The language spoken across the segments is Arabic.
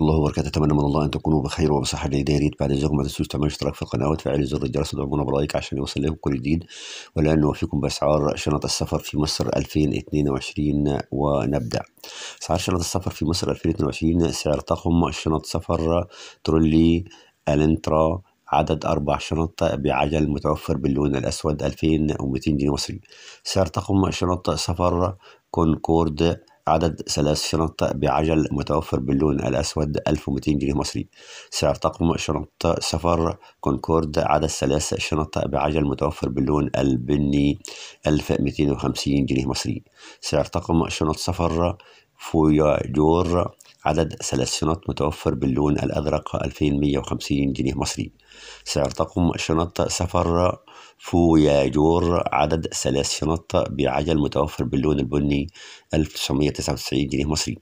الله وبركاته اتمنى من الله ان تكونوا بخير وبصحه جيده يا ريت بعد اذنكم ما تنسوش تعملوا اشتراك في القناه وتفعيل زر الجرس وتدعمونا برايك عشان يوصل لكم كل جديد والان نوفيكم باسعار شنط السفر في مصر 2022 ونبدا اسعار شنط السفر في مصر 2022 سعر طقم شنط سفر ترولي الانترا عدد أربع شنط بعجل متوفر باللون الأسود 2200 جنيه مصري سعر طقم شنط سفر كونكورد عدد ثلاث شنط بعجل متوفر باللون الأسود 1200 جنيه مصري سعر طقم شنط سفر كونكورد عدد ثلاث شنط بعجل متوفر باللون البني 1250 جنيه مصري سعر طقم شنط سفر فوياجور عدد ثلاث شنط متوفر باللون الأزرق 2150 جنيه مصري سعر طقم شنط سفر فوياجور عدد ثلاث شنط بعجل متوفر باللون البني 1999 جنيه مصري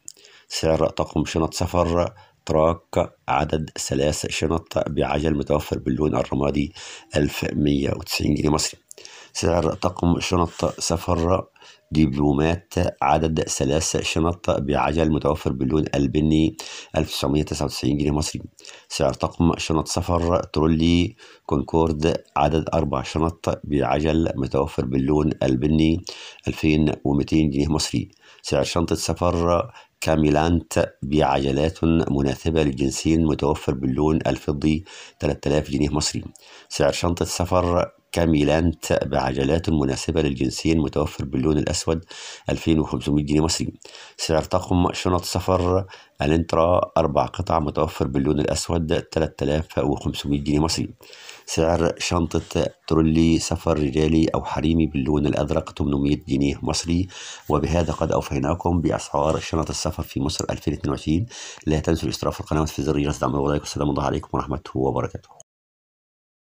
سعر طقم شنط سفر تراك عدد ثلاث شنط بعجل متوفر باللون الرمادي 1190 جنيه مصري سعر طقم شنط سفر دبلومات عدد ثلاث شنط بعجل متوفر باللون البني 1999 جنيه مصري سعر طقم شنط سفر ترولي كونكورد عدد أربع شنط بعجل متوفر باللون البني 2200 جنيه مصري سعر شنطة سفر كاميلانت بعجلات مناسبة للجنسين متوفر باللون الفضي 3000 جنيه مصري سعر شنطة سفر كاميلانت بعجلات مناسبة للجنسين متوفر باللون الأسود 2500 جنيه مصري سعر طقم شنط سفر الانترا أربع قطع متوفر باللون الأسود 3500 جنيه مصري سعر شنطة ترولي سفر رجالي أو حريمي باللون الأزرق 800 جنيه مصري وبهذا قد أوفيناكم بأسعار شنط السفر في مصر 2022 لا تنسوا الاشتراك في القناة وتفعيل الزر لتدعموا الولاية والسلام الله عليكم ورحمة الله وبركاته